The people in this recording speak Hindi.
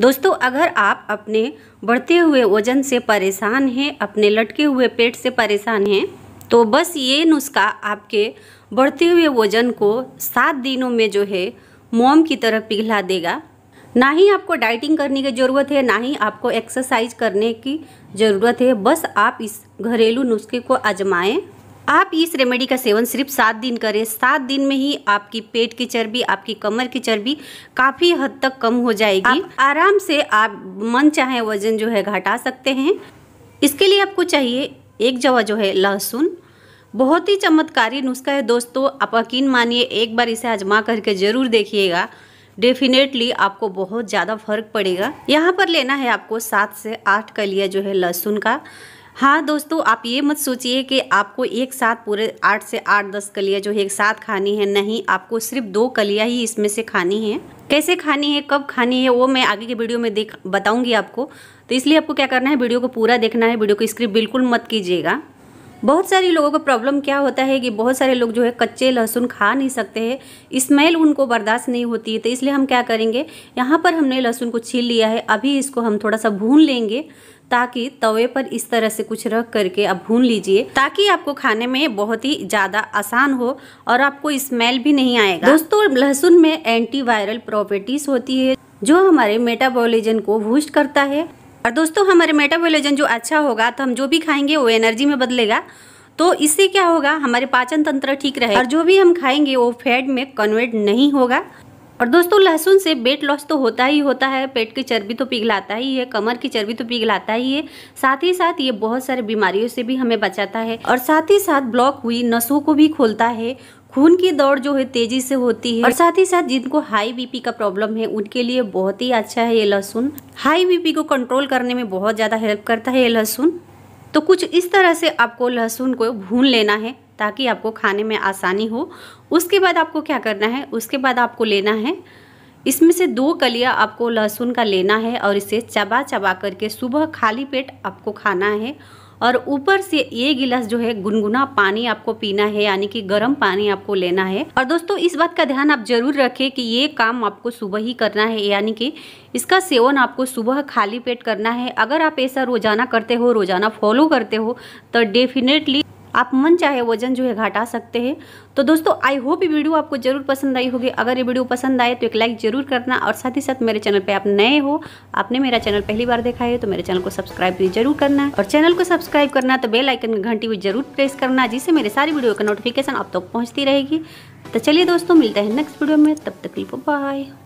दोस्तों अगर आप अपने बढ़ते हुए वजन से परेशान हैं अपने लटके हुए पेट से परेशान हैं तो बस ये नुस्खा आपके बढ़ते हुए वजन को सात दिनों में जो है मोम की तरह पिघला देगा ना ही आपको डाइटिंग करने की ज़रूरत है ना ही आपको एक्सरसाइज करने की ज़रूरत है बस आप इस घरेलू नुस्खे को आजमाएं आप इस रेमेडी का सेवन सिर्फ सात दिन करें सात दिन में ही आपकी पेट की चर्बी आपकी कमर की चर्बी काफ़ी हद तक कम हो जाएगी आराम से आप मन चाहे वजन जो है घटा सकते हैं इसके लिए आपको चाहिए एक जवा जो है लहसुन बहुत ही चमत्कारी नुस्खा है दोस्तों आप यकीन मानिए एक बार इसे आजमा करके ज़रूर देखिएगा डेफिनेटली आपको बहुत ज़्यादा फर्क पड़ेगा यहाँ पर लेना है आपको सात से आठ कलिया जो है लहसुन का हाँ दोस्तों आप ये मत सोचिए कि आपको एक साथ पूरे आठ से आठ दस कलियाँ जो है एक साथ खानी है नहीं आपको सिर्फ दो कलियाँ ही इसमें से खानी है कैसे खानी है कब खानी है वो मैं आगे के वीडियो में देख बताऊँगी आपको तो इसलिए आपको क्या करना है वीडियो को पूरा देखना है वीडियो को स्क्रिप्ट बिल्कुल मत कीजिएगा बहुत सारे लोगों का प्रॉब्लम क्या होता है कि बहुत सारे लोग जो है कच्चे लहसुन खा नहीं सकते हैं स्मेल उनको बर्दाश्त नहीं होती है तो इसलिए हम क्या करेंगे यहाँ पर हमने लहसुन को छील लिया है अभी इसको हम थोड़ा सा भून लेंगे ताकि तवे पर इस तरह से कुछ रख करके आप भून लीजिए ताकि आपको खाने में बहुत ही ज़्यादा आसान हो और आपको स्मेल भी नहीं आएगा दोस्तों लहसुन में एंटीवायरल प्रॉपर्टीज होती है जो हमारे मेटाबोलिजन को बूस्ट करता है और दोस्तों हमारे मेटाबोलिजन जो अच्छा होगा तो हम जो भी खाएंगे वो एनर्जी में बदलेगा तो इससे क्या होगा हमारे पाचन तंत्र ठीक रहे और जो भी हम खाएंगे वो फैट में कन्वर्ट नहीं होगा और दोस्तों लहसुन से वेट लॉस तो होता ही होता है पेट की चर्बी तो पिघलाता ही है कमर की चर्बी तो पिघलाता ही है साथ ही साथ ये बहुत सारे बीमारियों से भी हमें बचाता है और साथ ही साथ ब्लॉक हुई नसों को भी खोलता है खून की दौड़ जो है तेजी से होती है और साथ ही साथ जिनको हाई बीपी का प्रॉब्लम है उनके लिए बहुत ही अच्छा है ये लहसुन हाई बीपी को कंट्रोल करने में बहुत ज़्यादा हेल्प करता है ये लहसुन तो कुछ इस तरह से आपको लहसुन को भून लेना है ताकि आपको खाने में आसानी हो उसके बाद आपको क्या करना है उसके बाद आपको लेना है इसमें से दो कलिया आपको लहसुन का लेना है और इसे चबा चबा करके सुबह खाली पेट आपको खाना है और ऊपर से ये गिलास जो है गुनगुना पानी आपको पीना है यानी कि गर्म पानी आपको लेना है और दोस्तों इस बात का ध्यान आप जरूर रखें कि ये काम आपको सुबह ही करना है यानी कि इसका सेवन आपको सुबह खाली पेट करना है अगर आप ऐसा रोजाना करते हो रोजाना फॉलो करते हो तो डेफिनेटली आप मन चाहे वजन जो है घटा सकते हैं तो दोस्तों आई होप ये वीडियो आपको जरूर पसंद आई होगी अगर ये वीडियो पसंद आए तो एक लाइक जरूर करना और साथ ही साथ मेरे चैनल पे आप नए हो आपने मेरा चैनल पहली बार देखा है तो मेरे चैनल को सब्सक्राइब भी जरूर करना और चैनल को सब्सक्राइब करना तो बेल आइकन की घंटी भी जरूर प्रेस करना जिससे मेरे सारी वीडियो का नोटिफिकेशन आप तक तो पहुँचती रहेगी तो चलिए दोस्तों मिलते हैं नेक्स्ट वीडियो में तब तक बाय